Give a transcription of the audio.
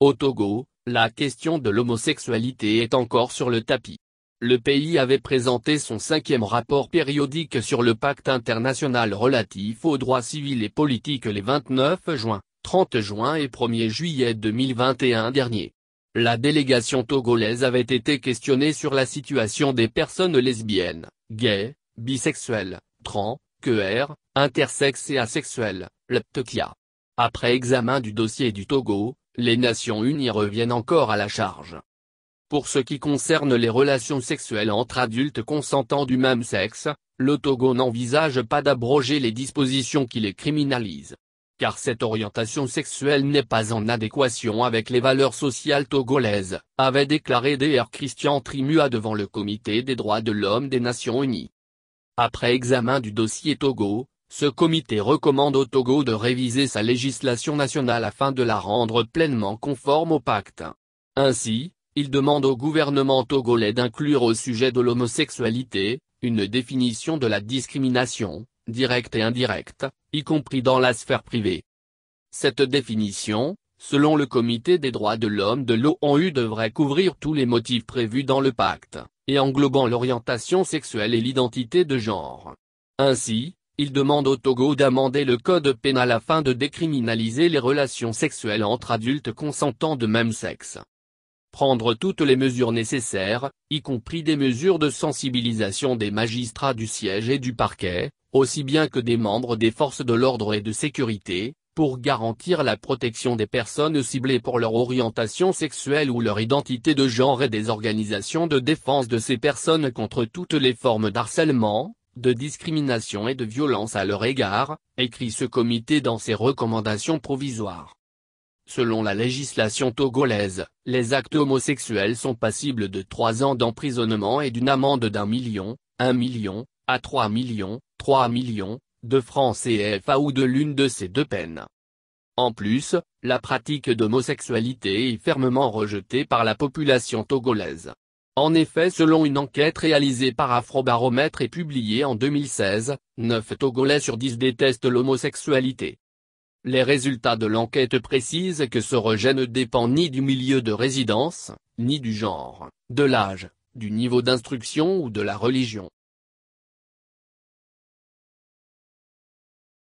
Au Togo, la question de l'homosexualité est encore sur le tapis. Le pays avait présenté son cinquième rapport périodique sur le pacte international relatif aux droits civils et politiques les 29 juin, 30 juin et 1er juillet 2021 dernier. La délégation togolaise avait été questionnée sur la situation des personnes lesbiennes, gays, bisexuelles, trans, queer, intersexes et asexuelles, leptokia. Après examen du dossier du Togo, les Nations Unies reviennent encore à la charge. Pour ce qui concerne les relations sexuelles entre adultes consentants du même sexe, le Togo n'envisage pas d'abroger les dispositions qui les criminalisent. Car cette orientation sexuelle n'est pas en adéquation avec les valeurs sociales togolaises, avait déclaré Dr Christian Trimua devant le Comité des droits de l'homme des Nations Unies. Après examen du dossier Togo, ce comité recommande au Togo de réviser sa législation nationale afin de la rendre pleinement conforme au pacte. Ainsi, il demande au gouvernement togolais d'inclure au sujet de l'homosexualité, une définition de la discrimination, directe et indirecte, y compris dans la sphère privée. Cette définition, selon le Comité des droits de l'homme de l'ONU devrait couvrir tous les motifs prévus dans le pacte, et englobant l'orientation sexuelle et l'identité de genre. Ainsi, il demande au Togo d'amender le code pénal afin de décriminaliser les relations sexuelles entre adultes consentants de même sexe. Prendre toutes les mesures nécessaires, y compris des mesures de sensibilisation des magistrats du siège et du parquet, aussi bien que des membres des forces de l'ordre et de sécurité, pour garantir la protection des personnes ciblées pour leur orientation sexuelle ou leur identité de genre et des organisations de défense de ces personnes contre toutes les formes d'harcèlement, de discrimination et de violence à leur égard, écrit ce comité dans ses recommandations provisoires. Selon la législation togolaise, les actes homosexuels sont passibles de trois ans d'emprisonnement et d'une amende d'un million, un million, à trois millions, trois millions, de francs CFA ou de l'une de ces deux peines. En plus, la pratique d'homosexualité est fermement rejetée par la population togolaise. En effet selon une enquête réalisée par Afrobaromètre et publiée en 2016, 9 Togolais sur 10 détestent l'homosexualité. Les résultats de l'enquête précisent que ce rejet ne dépend ni du milieu de résidence, ni du genre, de l'âge, du niveau d'instruction ou de la religion.